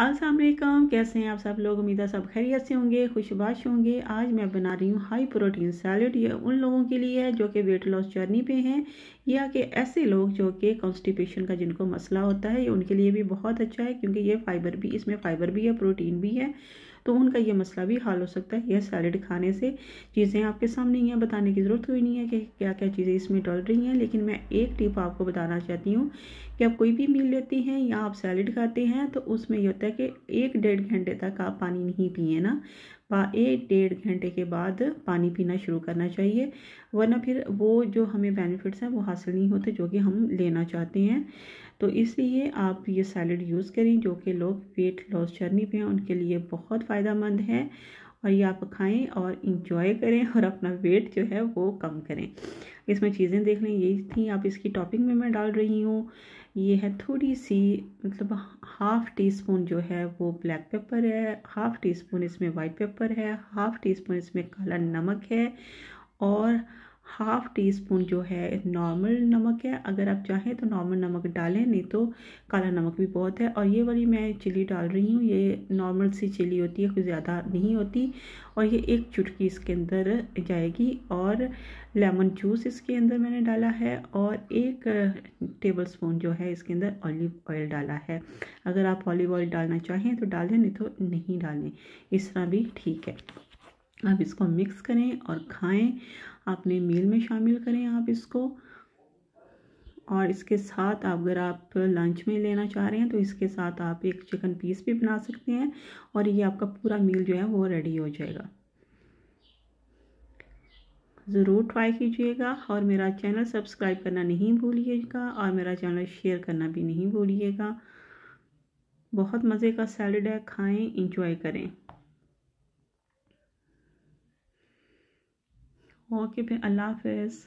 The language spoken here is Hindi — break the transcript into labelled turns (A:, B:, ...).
A: असलम कैसे हैं आप सब लोग उम्मीद है सब खैरियत से होंगे खुशबाश होंगे आज मैं बना रही हूँ हाई प्रोटीन सैलड ये उन लोगों के लिए है जो कि वेट लॉस जर्नी पे हैं या कि ऐसे लोग जो कि कॉन्स्टिपेशन का जिनको मसला होता है ये उनके लिए भी बहुत अच्छा है क्योंकि ये फाइबर भी इसमें फ़ाइबर भी है प्रोटीन भी है तो उनका यह मसला भी हल हो सकता है यह सैलड खाने से चीज़ें आपके सामने ही हैं बताने की ज़रूरत कोई नहीं है कि क्या क्या चीज़ें इसमें डल रही हैं लेकिन मैं एक टिप आपको बताना चाहती हूँ कि आप कोई भी मील लेते हैं या आप सैलड खाते हैं तो उसमें यह होता है कि एक डेढ़ घंटे तक आप पानी नहीं पिए ना एक डेढ़ घंटे के बाद पानी पीना शुरू करना चाहिए वरना फिर वो जो हमें बेनिफिट्स हैं वो हासिल नहीं होते जो कि हम लेना चाहते हैं तो इसलिए आप ये सैलड यूज़ करें जो कि लोग वेट लॉस जर्नी पे हैं उनके लिए बहुत फ़ायदा है और ये आप खाएं और इंजॉय करें और अपना वेट जो है वो कम करें इसमें चीज़ें देख लें यही थी आप इसकी टॉपिंग में मैं डाल रही हूँ ये है थोड़ी सी मतलब हाफ़ टी स्पून जो है वो ब्लैक पेपर है हाफ़ टी स्पून इसमें वाइट पेपर है हाफ़ टी स्पून इसमें काला नमक है और हाफ़ टी स्पून जो है नॉर्मल नमक है अगर आप चाहें तो नॉर्मल नमक डालें नहीं तो काला नमक भी बहुत है और ये वाली मैं चिली डाल रही हूँ ये नॉर्मल सी चिली होती है कोई ज़्यादा नहीं होती और ये एक चुटकी इसके अंदर जाएगी और लेमन जूस इसके अंदर मैंने डाला है और एक टेबल स्पून जो है इसके अंदर ऑलिव ऑयल डाला है अगर आप ऑलिव ऑयल डालना चाहें तो डालें नहीं तो नहीं डालें इस तरह भी ठीक है आप इसको मिक्स करें और खाएं अपने मील में शामिल करें आप इसको और इसके साथ आप अगर आप लंच में लेना चाह रहे हैं तो इसके साथ आप एक चिकन पीस भी बना सकते हैं और ये आपका पूरा मील जो है वो रेडी हो जाएगा ज़रूर ट्राई कीजिएगा और मेरा चैनल सब्सक्राइब करना नहीं भूलिएगा और मेरा चैनल शेयर करना भी नहीं भूलिएगा बहुत मज़े का सैलड है खाएँ इंजॉय करें ओके फिर अल्लाह हाफिज़